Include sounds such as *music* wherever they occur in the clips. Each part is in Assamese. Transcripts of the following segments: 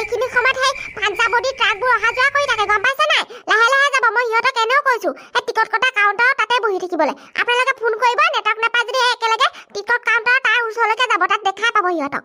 এইখিনি সময়ত সেই পাঞ্জাৱত দি ট্ৰাকবোৰ অহা যোৱা কৰি থাকে গম পাইছে নাই লাহে লাহে যাব মই সিহঁতক এনেও কৈছোঁ সেই টিকট কটা কাউণ্টাৰত তাতে বহি থাকিবলৈ আপোনালোকে ফোন কৰিব নেটৱৰ্ক নাপায় যদি একেলগে টিকট কাউণ্টাৰ তাৰ ওচৰলৈকে যাব তাত দেখাই পাব সিহঁতক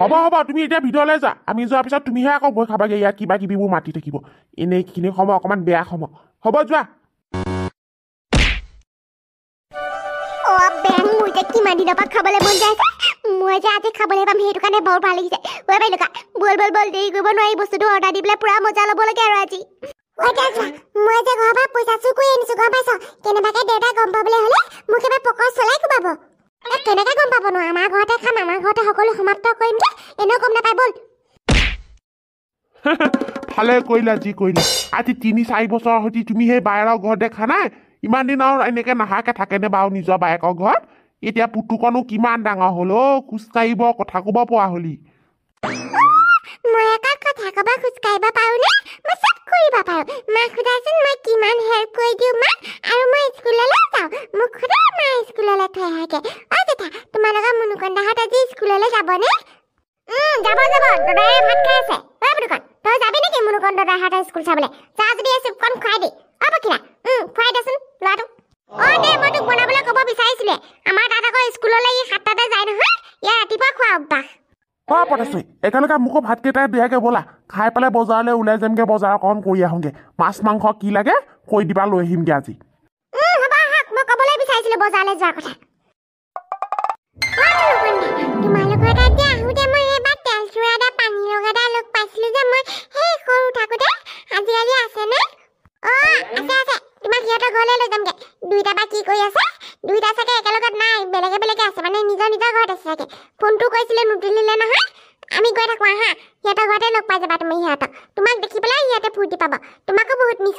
হ'ব হ'ব তুমি এতিয়া ভিতৰলৈ যা আমি যোৱাৰ পিছত তুমিহে আকৌ গৈ খাবাগৈ ইয়াত কিবা কিবিবোৰ মাতি থাকিব এনেইখিনি সময় অকমান বেয়া সময় হ'ব যোৱা খান্দি দপাক খাবলৈ মন যায় মই যে আজি খাবলৈ পাম সেইটো কাৰণে বৰ ভাল লাগিছে ৱে বাইলোকা বল বল বল দেৰি কৰিব নোৱাৰি বস্তুটো অৰ্ডাৰ দি পেলাই পূৰা মজা ল'ব লাগে আৰু আজি মই যে ঘৰৰ পৰা পইচা চুৰ কৰি আনিছো গম পাইছ কেনেবাকে দেউতাই গম পাবলৈ হ'লে মোক এবাৰ পকৰ চলাই কোবাব কেনেকে গম পাব ন আমাৰ ঘৰতে খাম আমাৰ ঘৰতে সকলো সমাপ্ত কৰিম যে এনেও গম নাপায় বল *laughs* ভালে কৰিলা যি কৰিলা আজি তিনি চাৰি বছৰৰ সৈতে তুমি সেই বায়েৰৰ ঘৰতে খানা ইমান দিন আৰু এনেকে নাহাকে থাকেনে বাৰু নিজৰ বায়েকৰ ঘৰত এতিয়া পুতুকনো কিমান ডাঙৰ হল অ খোজ কাঢ়িব কথা কব পৰা হলি তই যাবি নেকি মুনুকন দাদাহঁতৰ স্কুল চাবলৈ যা যদি চুপকণ খুৱাই দিয়ে চুই এতিয়ালৈকে মোকো ভাতকেইটাই দিয়াকে ব'লা খাই পেলাই বজাৰলৈ ওলাই যামগে বজাৰ অকণ কৰি আহোগে মাছ মাংস কি লাগে কৈ দিবা লৈ আহিমগে আজি বজাৰলৈ যোৱাৰ কথা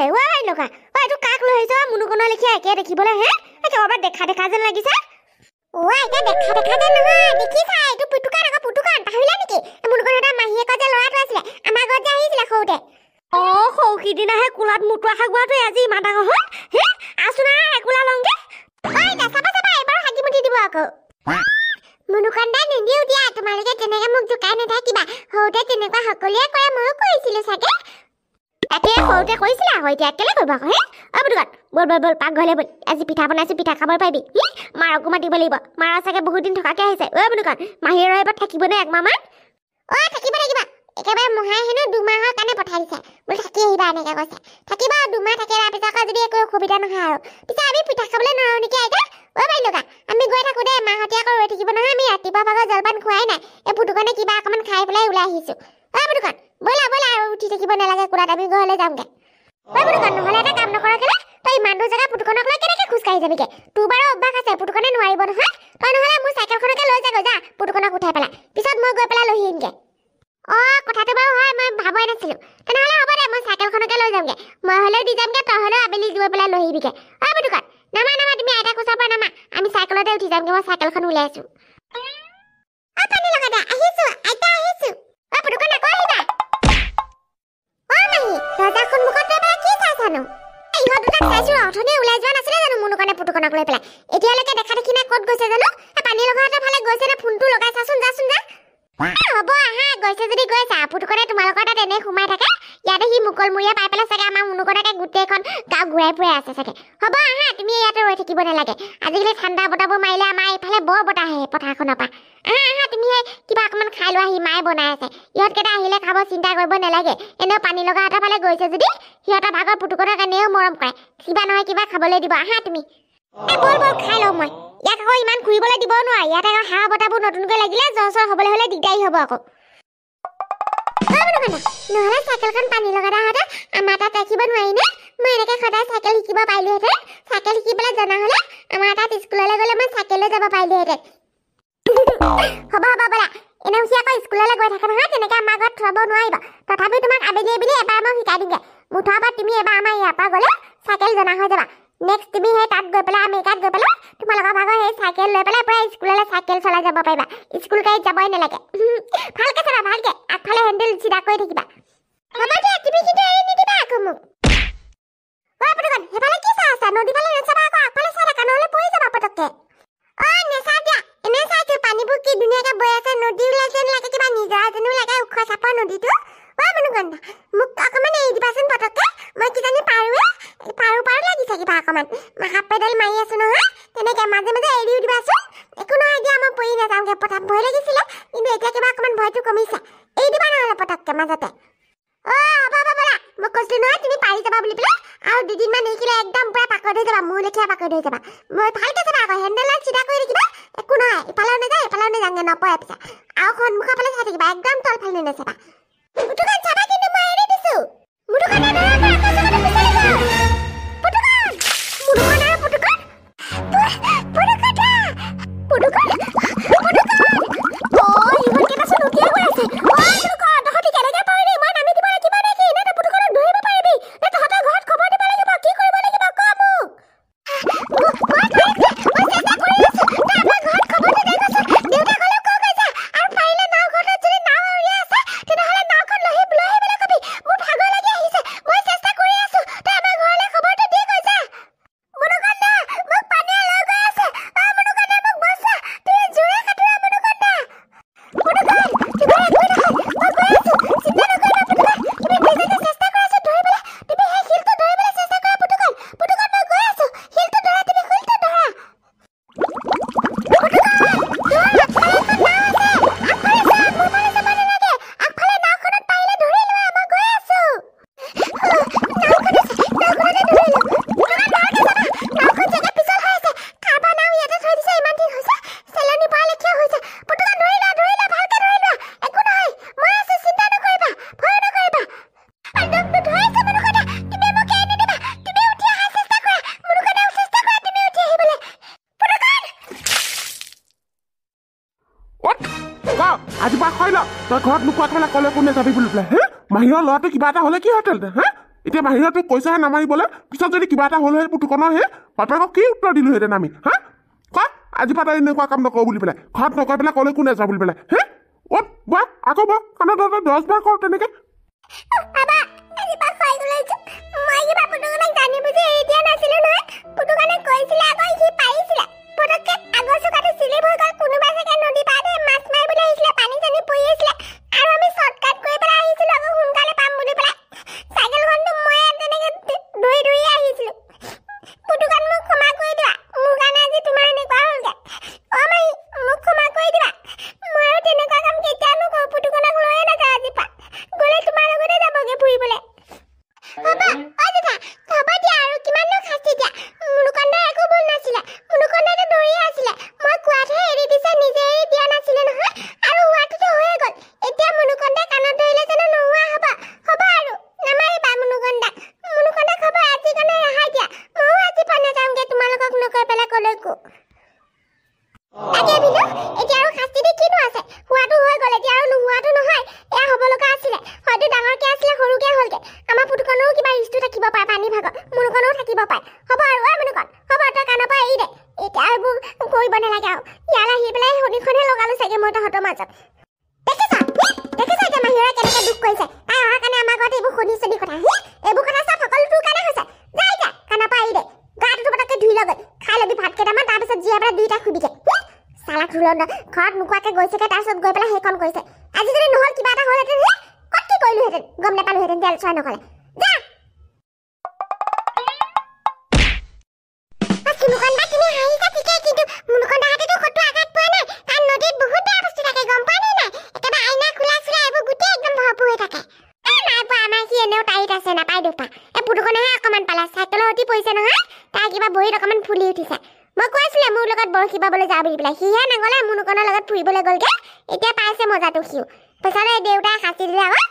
লাগিছে ৱাই লগা ঐ তোৰ কাক লৈ আহিছ মুনুকনোৱা লেখিয়া একে দেখিবলৈ হে একে বাবা দেখা দেখা যেন লাগিছে ৱাই এতিয়া দেখা দেখা যেন নহয় দেখিছা এইটো পুতুকান আকৌ পুতুকান পাহৰিলা নেকি মুনুকনোৱা মাহীয়েকৰ যে ল'ৰাটো আছিলে আমাৰ ঘৰত যে আহিছিলে সৰুতে অ সৌখী দিনাহে কোলাত মোটো আশা গোৱাটো আজি ইমান ডাঙৰ হ'ল হে আছো না একোলা লংগে ঐ নাচাবা চাবা এবাৰ হাগি মুঠি দিব আকৌ মনুকান্দা নিদিওঁ দিয়া তোমালোকে তেনেকৈ মোক জোকাই নাথাকিবা সৰুতে তেনেকুৱা সকলোৱে কৰে ময়ো কৰিছিলোঁ চাগে তাতে সৰুতে কৈছিলে আকৌ এতিয়া কেলে কৰিব আকৌ হে অ' বুটুকন বল বল বল পাকঘৰলৈ বল আজি পিঠা বনাইছোঁ পিঠা খাব পাৰিবি ই মাৰকো মাতিব লাগিব মাৰ চাগে বহুত দিন থকাকৈ আহিছে অ' বুটুকন মাহী ৰহে বাৰু থাকিব নে একমাহমান অ' থাকিব লাগিব একেবাৰে মহাই হেনো দুমাহৰ কাৰণে পঠাই দিছে বোলো থাকি আহিবা এনেকৈ কৈছে থাকিবা দুমাহ থাকি অহাৰ পিছত আকৌ যদি একো অসুবিধা নহয় আৰু পিছে আমি পিঠা খাবলৈ নোৱাৰো নেকি আইতা অ' বাইলোকা আমি গৈ থাকোঁ দেই মাহঁতে আকৌ ৰৈ থাকিব নহয় আমি ৰাতিপুৱা ভাগৰ জলপান খোৱাই নাই এই ফুটুকনে কিবা অকণমান খাই পেলাই ওলাই আহিছোঁ অ' ফুটুকন বলা বলা উঠি থাকিব নালাগে কোনাত আমি ঘৰলৈ যামগে তই মোৰ দোকান নহ'লে এটা কাম নকৰ কেলে তই ইমান দূৰ জেগা লৈ কেনেকে খোজ কাঢ়ি যাবিগে তোৰ বাৰু আছে ফুটুখনে নোৱাৰিব নহয় তই নহলে মোৰ চাইকেলখনকে লৈ যাগৈ যা ফুটুখনক উঠাই পেলাই পিছত মই গৈ পেলাই লহি আহিমগে অঁ কথাটো বাৰু হয় মই ভাবাই নাছিলো তেনেহ'লে হ'ব দে মই চাইকেলখনকে লৈ যামগে মই হ'লেও দি যামগে তই আবেলি গৈ পেলাই লহিবিগে অ ফুটুখন নামা নামা তুমি আইতা কোচৰ নামা আমি চাইকেলতে উঠি যামগে মই চাইকেলখন ওলাই ৰজাখন মুখত পেপাৰে কি চাই জানো ইহঁত দুটা চাইছো অথনি ওলাই যোৱা নাছিলে জানো মোৰ কাৰণে ফুটুখনক লৈ পেলাই এতিয়ালৈকে দেখা দেখি নাই ক'ত গৈছে জানো পানী লগাওঁতে ফালে গৈছে নে ফোনটো লগাই চাচোন যাচোন যা হ'ব আহা গৈছে যদি গৈছে ফুটুখনে তোমালোকৰ তাত এনেই সোমাই থাকে ইয়াতে সি মুকলমূৰীয়া পাই পেলাই চাগে আমাৰ মুনুকনাকে গোটেইখন গাঁও ঘূৰাই ফুৰাই আছে চাগে হ'ব আহা তুমি ইয়াতে ৰৈ থাকিব নালাগে আজিকালি ঠাণ্ডা বতাহবোৰ মাৰিলে আমাৰ এইফালে বৰ বতাহ আহে পথাৰখনৰ পৰা জ্বৰ জ্বৰ হবলৈ হলে দিগদাৰী হব আকৌ হ'ব হ'ব বলা এনেউচি আকৌ স্কুললৈ গৈ থাকে নহয় তেনেকৈ আমাৰ ঘৰত থ'ব নোৱাৰিবা তথাপিও তোমাক আবেলি বুলি এবাৰ মই শিকাই দিমগৈ মুঠৰ পৰা তুমি এবাৰ আমাৰ ইয়াৰ পৰা গ'লে চাইকেল জনা হৈ যাবা নেক্সট তুমি সেই তাত গৈ পেলাই আমেৰিকাত গৈ পেলাই তোমালোকৰ ভাগৰ সেই চাইকেল লৈ পেলাই পূৰা স্কুললৈ চাইকেল চলাই যাব পাৰিবা স্কুল গাড়ীত যাবই নালাগে *laughs* ভালকৈ চাবা ভালকৈ আগফালে হেণ্ডেল চিধা কৰি থাকিবা নদীফালে নচাবা আকৌ আগফালে চাই থাকা নহ'লে পৰি যাবা পটককৈ অ' নেচা দিয়া এনে চাইছো পানীবোৰ কি ধুনীয়াকে বৈ আছে নদী ওলাইছে লাগে কিবা নিজৰা যেনো লাগে ওখ চাপৰ নদীটো ৱাই মানুহ গন্ধা মোক অকণমান এৰি দিবাচোন পটককে মই কিজানি পাৰোৱে পাৰো পাৰো লাগিছে কিবা অকণমান হাফ পেডেল মাৰি আছো নহয় তেনেকে মাজে মাজে এৰিও দিবাচোন একো নহয় এতিয়া মই পৰি নাযাওঁগে পটক ভয় লাগিছিলে কিন্তু এতিয়া কিবা অকণমান ভয়টো কমিছে এৰি দিবা নহ'লে পটককে মাজতে মোক কৈছিলো নহয় তুমি যাবা একদম পূৰা পাকৈত হৈ যাবা মোৰ লেখীয়া পাকৈত হৈ যাবা আকৌ হেণ্ডেল চিধা কৰি থাকিবা একো নাই ইফালেও নাযায় ইফালেও নাযাওঁ নপৰে পিছে আৰু সন্মুখৰ ফালে চাই থাকিবা একদম তল ফালে নাচাবা পুটুকন পুটুকন পুটুকন তই ঘৰত নোকোৱা কথা ক'লে কোনে যাবি বুলি পেলাই হে মাহীৰ ল'ৰাটো কিবা এটা হ'লে কি হয় তেন্তে হে এতিয়া মাহীৰ তোক কৈছেহে নামাৰিবলৈ পিছত যদি কিবা এটা হ'ল হয় পুতুকনৰ হে বাপেকক কি উত্তৰ দিলোহেঁতেন আমি হা ক আজি পৰা তই এনেকুৱা কাম নকৰোঁ বুলি পেলাই ঘৰত নকৰি পেলাই ক'লে কোনে যাওঁ বুলি পেলাই হে অ'ত বা আকৌ বা কাৰণে তহঁতে দহ বাৰ কৰ তেনেকে इसला पाणी जाणे पोहे इसला মোৰ কিবা ৰিলচটো থাকিব পাৰে পানী ভাগত মোৰ লগতো থাকিব পাৰে হ'ব আৰু ঐ মোৰ হ'ব তই কাণৰ পৰা এৰি দে এতিয়া এইবোৰ কৰিব নালাগে আৰু ইয়ালৈ আহি পেলাই শনিখনহে লগালোঁ চাগে মই তহঁতৰ মাজত তাৰপিছত গৈ পেলাই সেইখন কৰিছে আজি যদি নহ'ল কিবা এটা হ'লহেঁতেন কত কি কৰিলোহেঁতেন গম নাপালোহেঁতেন তেল চৰাই নকৰে এনেও তাইত আছে নাপায় দুপা এই পুতুকনেহে অকণমান পালে চাইকেলৰ অতি পৰিছে নহয় তাই কিবা বহীত অকণমান ফুলি উঠিছে মই কৈ আছিলে মোৰ লগত বৰশী বাবলৈ যা বুলি পেলাই সিহে নাঙলে মুনুকনৰ লগত ফুৰিবলৈ গ'লগে এতিয়া পাইছে মজাটো সিও পইচাটো দেউতাই সাঁচি দিলে আকৌ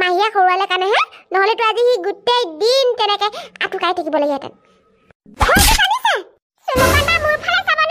মাহীয়ে খৰুৱালে কাৰণেহে নহ'লেতো আজি সি গোটেই দিন তেনেকে আঁঠু খাই থাকিব লাগিলহেঁতেন মোৰ ফালে চাব